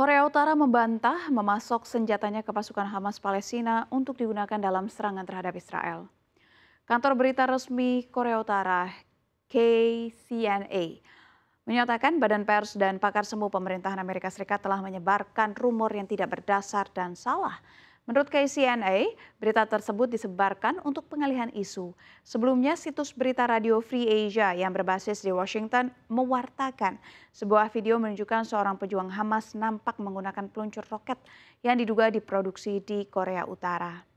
Korea Utara membantah memasok senjatanya ke pasukan Hamas Palestina untuk digunakan dalam serangan terhadap Israel. Kantor berita resmi Korea Utara, KCNA, menyatakan badan pers dan pakar semu pemerintahan Amerika Serikat telah menyebarkan rumor yang tidak berdasar dan salah Menurut KCNA, berita tersebut disebarkan untuk pengalihan isu. Sebelumnya, situs berita radio Free Asia yang berbasis di Washington mewartakan sebuah video menunjukkan seorang pejuang Hamas nampak menggunakan peluncur roket yang diduga diproduksi di Korea Utara.